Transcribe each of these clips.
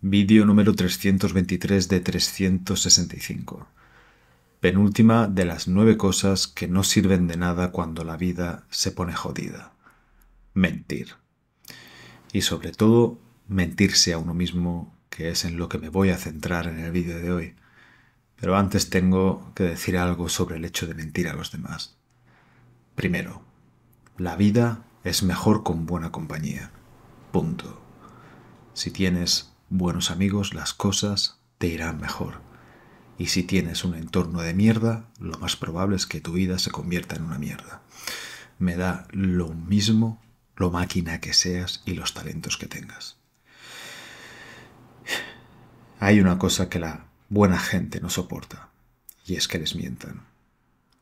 Vídeo número 323 de 365. Penúltima de las nueve cosas que no sirven de nada cuando la vida se pone jodida. Mentir. Y sobre todo, mentirse a uno mismo, que es en lo que me voy a centrar en el vídeo de hoy. Pero antes tengo que decir algo sobre el hecho de mentir a los demás. Primero, la vida es mejor con buena compañía. Punto. Si tienes Buenos amigos, las cosas te irán mejor. Y si tienes un entorno de mierda, lo más probable es que tu vida se convierta en una mierda. Me da lo mismo lo máquina que seas y los talentos que tengas. Hay una cosa que la buena gente no soporta, y es que les mientan.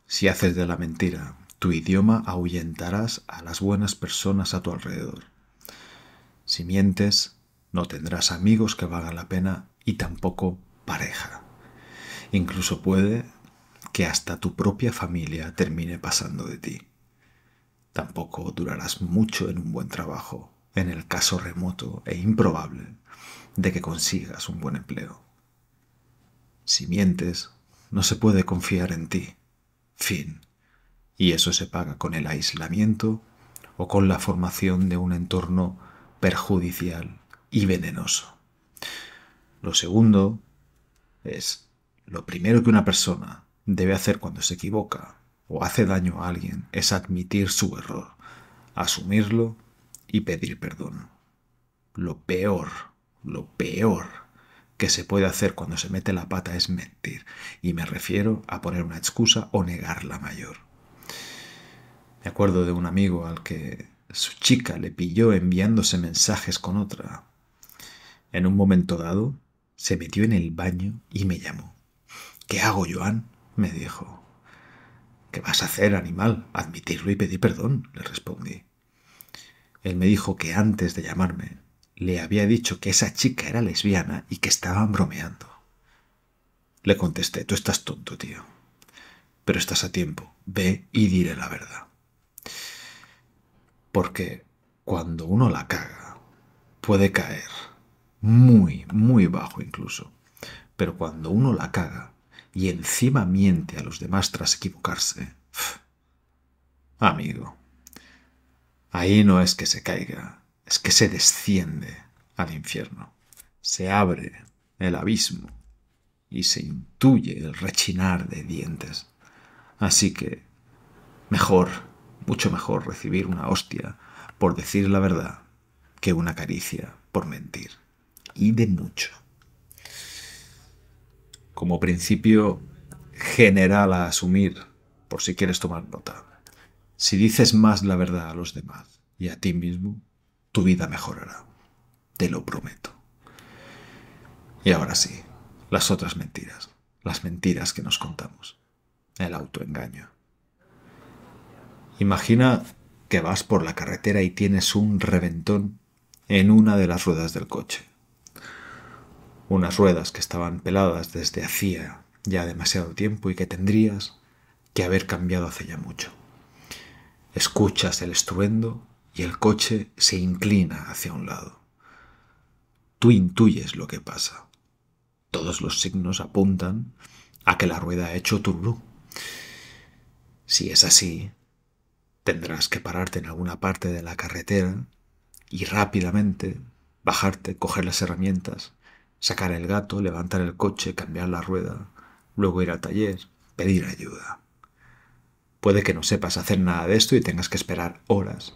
Si haces de la mentira tu idioma, ahuyentarás a las buenas personas a tu alrededor. Si mientes, no tendrás amigos que valgan la pena y tampoco pareja. Incluso puede que hasta tu propia familia termine pasando de ti. Tampoco durarás mucho en un buen trabajo, en el caso remoto e improbable de que consigas un buen empleo. Si mientes, no se puede confiar en ti. Fin. Y eso se paga con el aislamiento o con la formación de un entorno perjudicial y venenoso. Lo segundo es lo primero que una persona debe hacer cuando se equivoca o hace daño a alguien es admitir su error, asumirlo y pedir perdón. Lo peor, lo peor que se puede hacer cuando se mete la pata es mentir, y me refiero a poner una excusa o negar la mayor. Me acuerdo de un amigo al que su chica le pilló enviándose mensajes con otra, en un momento dado, se metió en el baño y me llamó. ¿Qué hago, Joan? me dijo. ¿Qué vas a hacer, animal? Admitirlo y pedir perdón, le respondí. Él me dijo que antes de llamarme le había dicho que esa chica era lesbiana y que estaban bromeando. Le contesté, tú estás tonto, tío. Pero estás a tiempo, ve y diré la verdad. Porque cuando uno la caga, puede caer muy, muy bajo incluso. Pero cuando uno la caga y encima miente a los demás tras equivocarse, amigo, ahí no es que se caiga, es que se desciende al infierno. Se abre el abismo y se intuye el rechinar de dientes. Así que mejor, mucho mejor recibir una hostia por decir la verdad que una caricia por mentir y de mucho. Como principio general a asumir, por si quieres tomar nota, si dices más la verdad a los demás y a ti mismo, tu vida mejorará. Te lo prometo. Y ahora sí, las otras mentiras, las mentiras que nos contamos, el autoengaño. Imagina que vas por la carretera y tienes un reventón en una de las ruedas del coche unas ruedas que estaban peladas desde hacía ya demasiado tiempo y que tendrías que haber cambiado hace ya mucho. Escuchas el estruendo y el coche se inclina hacia un lado. Tú intuyes lo que pasa. Todos los signos apuntan a que la rueda ha hecho turbú. Si es así, tendrás que pararte en alguna parte de la carretera y rápidamente bajarte, coger las herramientas Sacar el gato, levantar el coche, cambiar la rueda, luego ir al taller, pedir ayuda. Puede que no sepas hacer nada de esto y tengas que esperar horas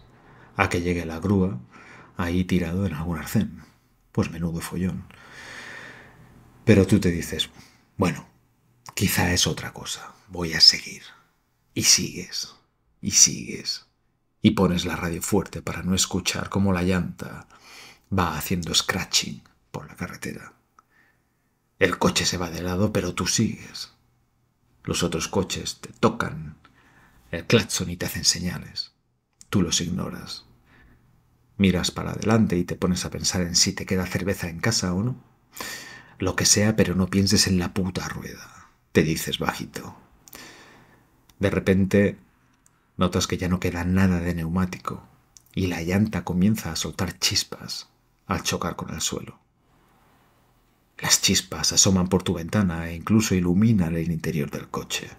a que llegue la grúa ahí tirado en algún arcén. Pues menudo follón. Pero tú te dices, bueno, quizá es otra cosa, voy a seguir. Y sigues, y sigues. Y pones la radio fuerte para no escuchar cómo la llanta va haciendo scratching por la carretera. El coche se va de lado, pero tú sigues. Los otros coches te tocan el claxon y te hacen señales. Tú los ignoras. Miras para adelante y te pones a pensar en si te queda cerveza en casa o no. Lo que sea, pero no pienses en la puta rueda, te dices bajito. De repente notas que ya no queda nada de neumático y la llanta comienza a soltar chispas al chocar con el suelo. Las chispas asoman por tu ventana e incluso iluminan el interior del coche.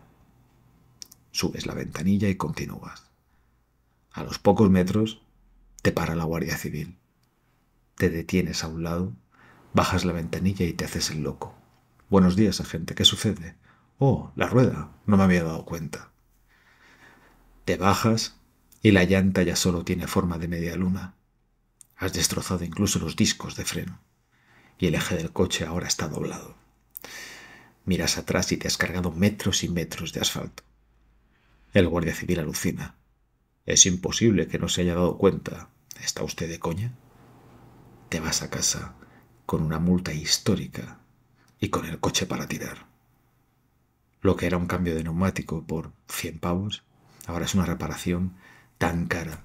Subes la ventanilla y continúas. A los pocos metros te para la Guardia Civil. Te detienes a un lado, bajas la ventanilla y te haces el loco. Buenos días, agente. ¿Qué sucede? Oh, la rueda. No me había dado cuenta. Te bajas y la llanta ya solo tiene forma de media luna. Has destrozado incluso los discos de freno y el eje del coche ahora está doblado. Miras atrás y te has cargado metros y metros de asfalto. El guardia civil alucina. Es imposible que no se haya dado cuenta. ¿Está usted de coña? Te vas a casa con una multa histórica y con el coche para tirar. Lo que era un cambio de neumático por 100 pavos, ahora es una reparación tan cara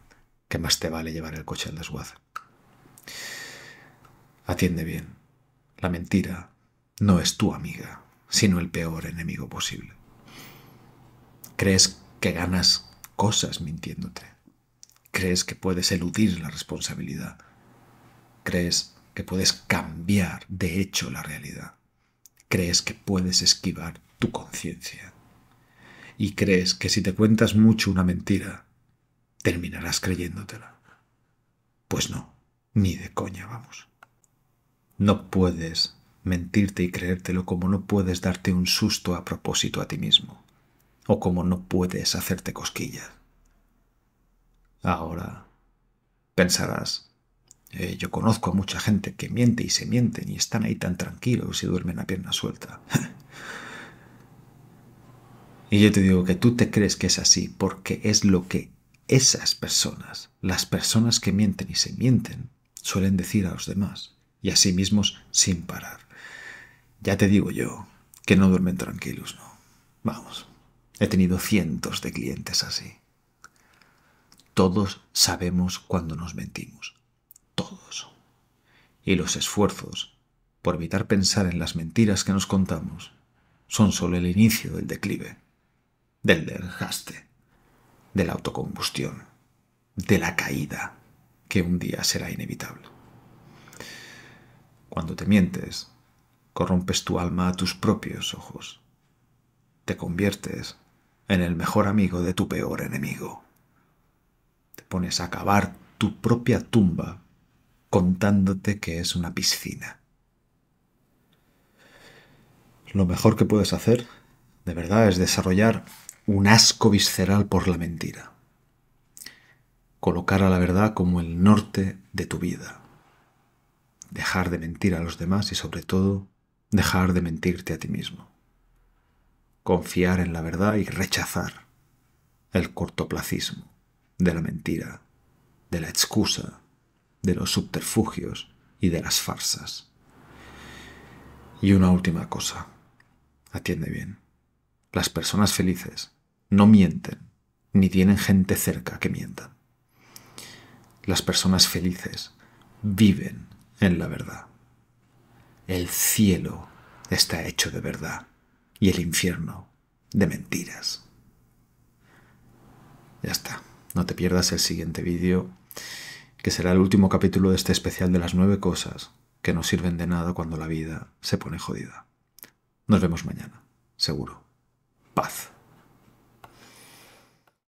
que más te vale llevar el coche al desguace. Atiende bien. La mentira no es tu amiga, sino el peor enemigo posible. Crees que ganas cosas mintiéndote. Crees que puedes eludir la responsabilidad. Crees que puedes cambiar de hecho la realidad. Crees que puedes esquivar tu conciencia. Y crees que si te cuentas mucho una mentira, terminarás creyéndotela. Pues no, ni de coña vamos. No puedes mentirte y creértelo como no puedes darte un susto a propósito a ti mismo, o como no puedes hacerte cosquillas. Ahora pensarás, eh, yo conozco a mucha gente que miente y se mienten y están ahí tan tranquilos y duermen a pierna suelta. y yo te digo que tú te crees que es así porque es lo que esas personas, las personas que mienten y se mienten, suelen decir a los demás y a sí mismos sin parar. Ya te digo yo que no duermen tranquilos, ¿no? Vamos, he tenido cientos de clientes así. Todos sabemos cuando nos mentimos. Todos. Y los esfuerzos por evitar pensar en las mentiras que nos contamos son solo el inicio del declive, del desgaste, de la autocombustión, de la caída que un día será inevitable. Cuando te mientes, corrompes tu alma a tus propios ojos. Te conviertes en el mejor amigo de tu peor enemigo. Te pones a cavar tu propia tumba contándote que es una piscina. Lo mejor que puedes hacer, de verdad, es desarrollar un asco visceral por la mentira. Colocar a la verdad como el norte de tu vida dejar de mentir a los demás y sobre todo dejar de mentirte a ti mismo. Confiar en la verdad y rechazar el cortoplacismo de la mentira, de la excusa, de los subterfugios y de las farsas. Y una última cosa, atiende bien. Las personas felices no mienten ni tienen gente cerca que mientan. Las personas felices viven en la verdad. El cielo está hecho de verdad y el infierno de mentiras. Ya está, no te pierdas el siguiente vídeo, que será el último capítulo de este especial de las nueve cosas que no sirven de nada cuando la vida se pone jodida. Nos vemos mañana, seguro. Paz.